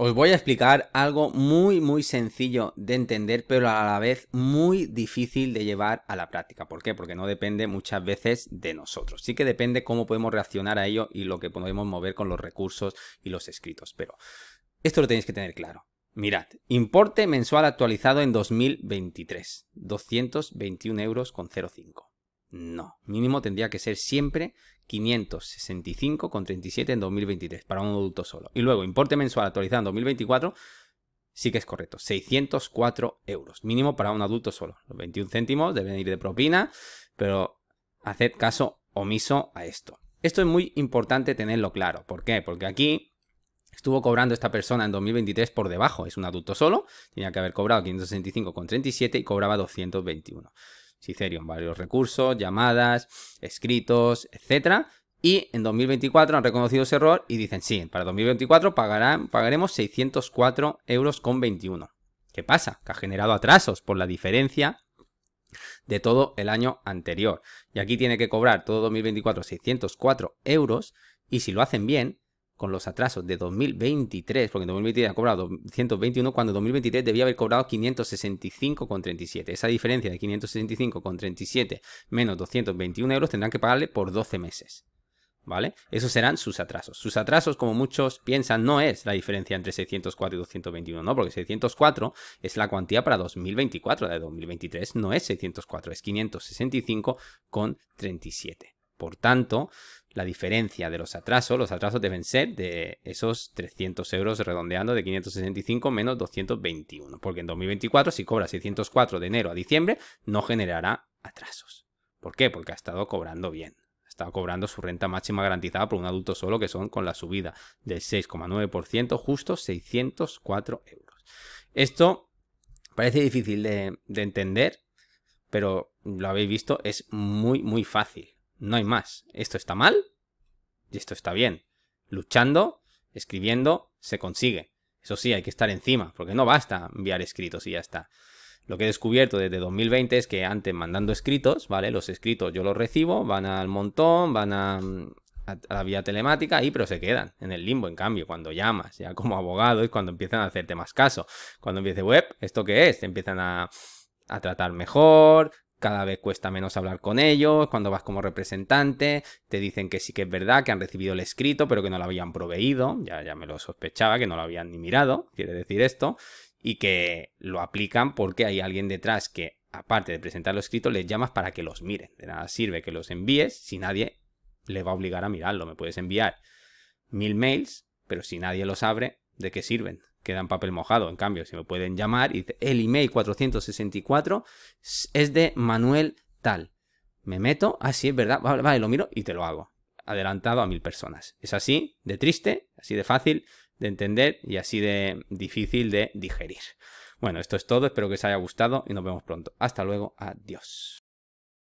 Os voy a explicar algo muy muy sencillo de entender, pero a la vez muy difícil de llevar a la práctica. ¿Por qué? Porque no depende muchas veces de nosotros. Sí que depende cómo podemos reaccionar a ello y lo que podemos mover con los recursos y los escritos. Pero esto lo tenéis que tener claro. Mirad, importe mensual actualizado en 2023, 221 euros con 0,5. No, mínimo tendría que ser siempre 565,37 en 2023 para un adulto solo. Y luego, importe mensual actualizado en 2024, sí que es correcto, 604 euros, mínimo para un adulto solo. Los 21 céntimos deben ir de propina, pero haced caso omiso a esto. Esto es muy importante tenerlo claro. ¿Por qué? Porque aquí estuvo cobrando esta persona en 2023 por debajo. Es un adulto solo, tenía que haber cobrado 565,37 y cobraba 221. Cicerion, varios recursos, llamadas, escritos, etcétera. Y en 2024 han reconocido ese error y dicen, sí, para 2024 pagarán, pagaremos 604 euros con 21. ¿Qué pasa? Que ha generado atrasos por la diferencia de todo el año anterior. Y aquí tiene que cobrar todo 2024 604 euros y si lo hacen bien, con los atrasos de 2023, porque en 2023 ha cobrado 221 cuando en 2023 debía haber cobrado 565,37. Esa diferencia de 565,37 menos 221 euros tendrán que pagarle por 12 meses. ¿Vale? Esos serán sus atrasos. Sus atrasos, como muchos piensan, no es la diferencia entre 604 y 221, ¿no? Porque 604 es la cuantía para 2024, de 2023 no es 604, es 565,37. Por tanto, la diferencia de los atrasos, los atrasos deben ser de esos 300 euros redondeando de 565 menos 221, porque en 2024 si cobra 604 de enero a diciembre no generará atrasos. ¿Por qué? Porque ha estado cobrando bien. Ha estado cobrando su renta máxima garantizada por un adulto solo, que son con la subida del 6,9%, justo 604 euros. Esto parece difícil de, de entender, pero lo habéis visto, es muy, muy fácil. No hay más. Esto está mal y esto está bien. Luchando, escribiendo, se consigue. Eso sí, hay que estar encima, porque no basta enviar escritos y ya está. Lo que he descubierto desde 2020 es que antes mandando escritos, ¿vale? Los escritos yo los recibo, van al montón, van a, la vía telemática y pero se quedan en el limbo. En cambio, cuando llamas ya como abogado es cuando empiezan a hacerte más caso. Cuando empiece web, ¿esto qué es? Te empiezan a tratar mejor, cada vez cuesta menos hablar con ellos, cuando vas como representante, te dicen que sí que es verdad, que han recibido el escrito, pero que no lo habían proveído, ya, ya me lo sospechaba, que no lo habían ni mirado, quiere decir esto, y que lo aplican porque hay alguien detrás que, aparte de presentar los escrito, les llamas para que los miren. De nada sirve que los envíes si nadie le va a obligar a mirarlo. Me puedes enviar mil mails, pero si nadie los abre, ¿de qué sirven? queda en papel mojado. En cambio, si me pueden llamar y el email 464 es de Manuel Tal. Me meto, así ah, es verdad, vale, vale, lo miro y te lo hago. Adelantado a mil personas. Es así de triste, así de fácil de entender y así de difícil de digerir. Bueno, esto es todo, espero que os haya gustado y nos vemos pronto. Hasta luego, adiós.